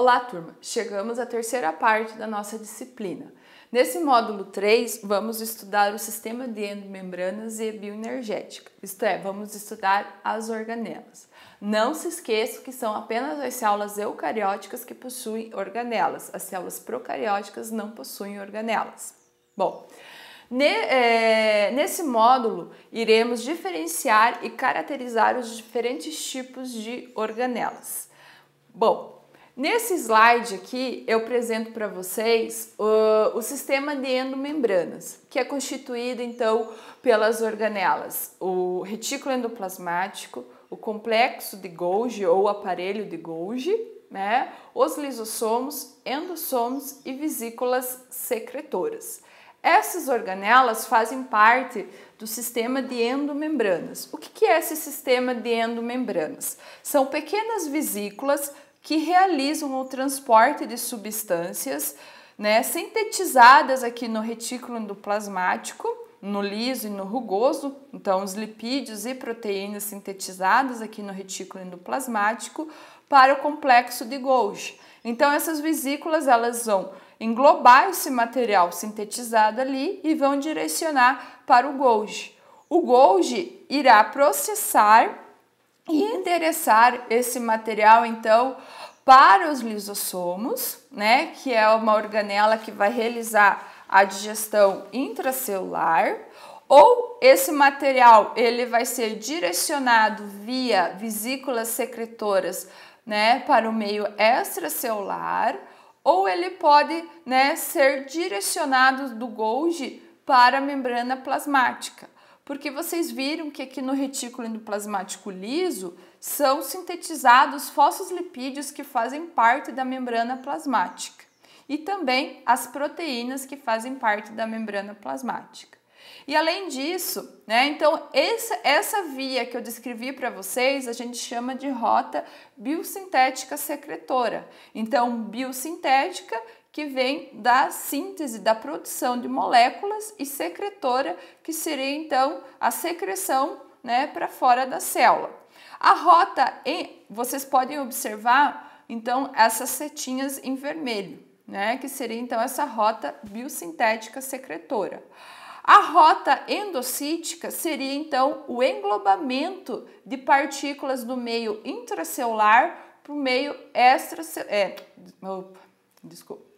Olá, turma! Chegamos à terceira parte da nossa disciplina. Nesse módulo 3, vamos estudar o sistema de endomembranas e bioenergética, isto é, vamos estudar as organelas. Não se esqueça que são apenas as células eucarióticas que possuem organelas, as células procarióticas não possuem organelas. Bom, é, nesse módulo, iremos diferenciar e caracterizar os diferentes tipos de organelas. Bom, Nesse slide aqui, eu apresento para vocês uh, o sistema de endomembranas, que é constituído então pelas organelas, o retículo endoplasmático, o complexo de Golgi ou aparelho de Golgi, né, os lisossomos, endossomos e vesículas secretoras. Essas organelas fazem parte do sistema de endomembranas. O que é esse sistema de endomembranas? São pequenas vesículas que realizam o transporte de substâncias né, sintetizadas aqui no retículo endoplasmático, no liso e no rugoso, então os lipídios e proteínas sintetizadas aqui no retículo endoplasmático para o complexo de Golgi. Então essas vesículas elas vão englobar esse material sintetizado ali e vão direcionar para o Golgi. O Golgi irá processar e endereçar esse material então para os lisossomos, né, que é uma organela que vai realizar a digestão intracelular, ou esse material ele vai ser direcionado via vesículas secretoras, né, para o meio extracelular, ou ele pode, né, ser direcionado do Golgi para a membrana plasmática porque vocês viram que aqui no retículo endoplasmático liso são sintetizados fósseis lipídios que fazem parte da membrana plasmática e também as proteínas que fazem parte da membrana plasmática. E além disso, né, então essa, essa via que eu descrevi para vocês, a gente chama de rota biosintética secretora. Então, biosintética que vem da síntese, da produção de moléculas e secretora, que seria então a secreção né, para fora da célula. A rota, em, vocês podem observar então essas setinhas em vermelho, né, que seria então essa rota biosintética secretora. A rota endocítica seria então o englobamento de partículas do meio intracelular para o meio extracelular. É, desculpa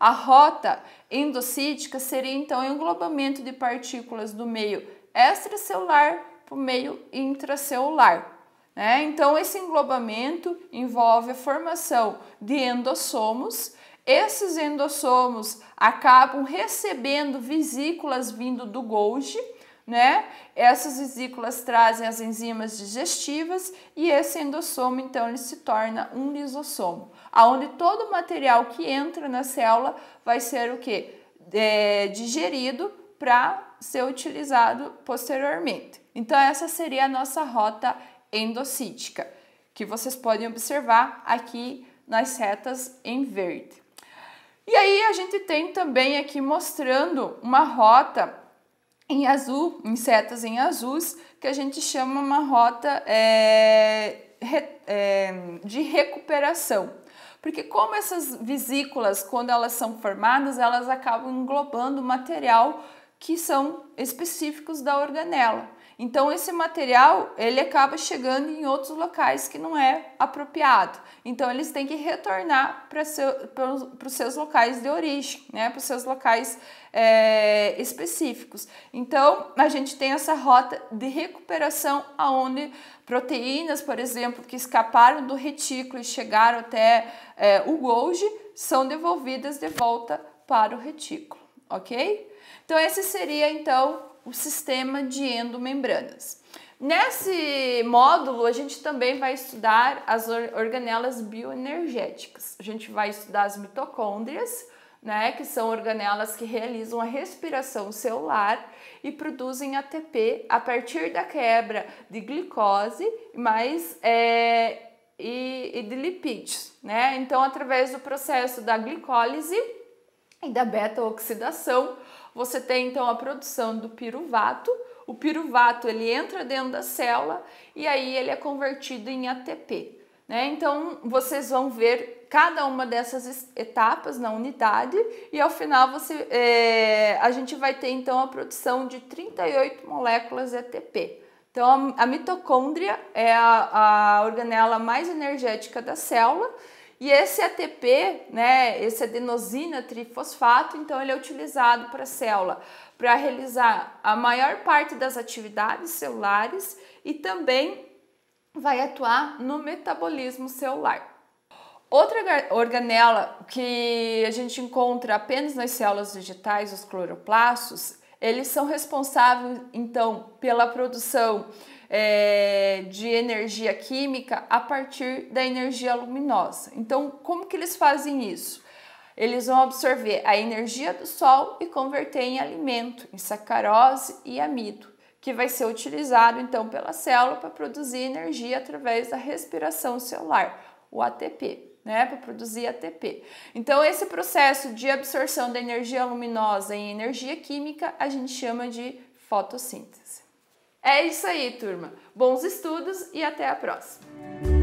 a rota endocítica seria então o englobamento de partículas do meio extracelular para o meio intracelular. Né? Então, esse englobamento envolve a formação de endossomos. Esses endossomos acabam recebendo vesículas vindo do Golgi, né? Essas vesículas trazem as enzimas digestivas e esse endossomo, então, ele se torna um lisossomo aonde todo o material que entra na célula vai ser o que? É, digerido para ser utilizado posteriormente. Então essa seria a nossa rota endocítica, que vocês podem observar aqui nas setas em verde. E aí a gente tem também aqui mostrando uma rota em azul, em setas em azuis, que a gente chama uma rota é, é, de recuperação. Porque como essas vesículas, quando elas são formadas, elas acabam englobando material que são específicos da organela. Então esse material ele acaba chegando em outros locais que não é apropriado. Então eles têm que retornar para seu, os seus locais de origem, né? para os seus locais é, específicos. Então a gente tem essa rota de recuperação aonde proteínas, por exemplo, que escaparam do retículo e chegaram até é, o Golgi são devolvidas de volta para o retículo, ok? Então esse seria então o sistema de endomembranas. Nesse módulo, a gente também vai estudar as organelas bioenergéticas. A gente vai estudar as mitocôndrias, né, que são organelas que realizam a respiração celular e produzem ATP a partir da quebra de glicose mais, é, e, e de lipídios. Né? Então, através do processo da glicólise, e da beta-oxidação, você tem então a produção do piruvato. O piruvato ele entra dentro da célula e aí ele é convertido em ATP. Né? Então vocês vão ver cada uma dessas etapas na unidade e ao final você, é, a gente vai ter então a produção de 38 moléculas de ATP. Então a, a mitocôndria é a, a organela mais energética da célula e esse ATP, né, esse adenosina trifosfato, então ele é utilizado para a célula para realizar a maior parte das atividades celulares e também vai atuar no metabolismo celular. Outra organela que a gente encontra apenas nas células vegetais, os cloroplastos, eles são responsáveis então pela produção é, de energia química a partir da energia luminosa. Então, como que eles fazem isso? Eles vão absorver a energia do sol e converter em alimento, em sacarose e amido, que vai ser utilizado então pela célula para produzir energia através da respiração celular, o ATP. Né, para produzir ATP. Então, esse processo de absorção da energia luminosa em energia química a gente chama de fotossíntese. É isso aí, turma. Bons estudos e até a próxima!